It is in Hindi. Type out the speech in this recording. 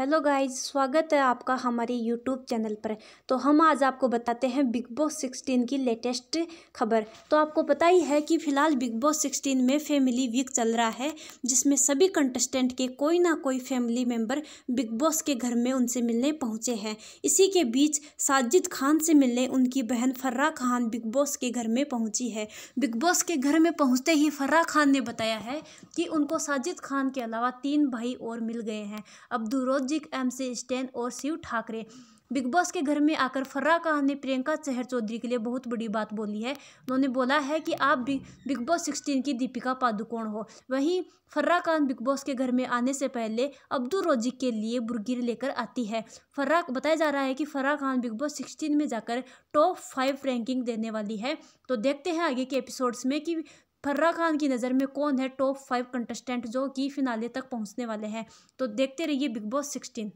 हेलो गाइस स्वागत है आपका हमारे यूट्यूब चैनल पर तो हम आज आपको बताते हैं बिग बॉस सिक्सटीन की लेटेस्ट खबर तो आपको पता ही है कि फ़िलहाल बिग बॉस सिक्सटीन में फैमिली वीक चल रहा है जिसमें सभी कंटेस्टेंट के कोई ना कोई फैमिली मेंबर बिग बॉस के घर में उनसे मिलने पहुंचे हैं इसी के बीच साजिद खान से मिलने उनकी बहन फर्रा खान बिग बॉस के घर में पहुँची है बिग बॉस के घर में पहुँचते ही फर्रा खान ने बताया है कि उनको साजिद खान के अलावा तीन भाई और मिल गए हैं अब्दुलरोज लवजिक एम सी स्टैन और शिव ठाकरे बिग बॉस के घर में आकर फर्रा खान ने प्रियंका चहर चौधरी के लिए बहुत बड़ी बात बोली है उन्होंने बोला है कि आप भी बिग बॉस सिक्सटीन की दीपिका पादुकोण हो वहीं फर्रा खान बिग बॉस के घर में आने से पहले अब्दुल रोजिक के लिए बुरगीर लेकर आती है फर्रा बताया जा रहा है कि Farah Khan Bigg Boss sixteen में जाकर टॉप फाइव रैंकिंग देने वाली है तो देखते हैं आगे के एपिसोड्स में कि फर्रा खान की नज़र में कौन है टॉप फाइव कंटेस्टेंट जो कि फिनाले तक पहुंचने वाले हैं तो देखते रहिए बिग बॉस सिक्सटीन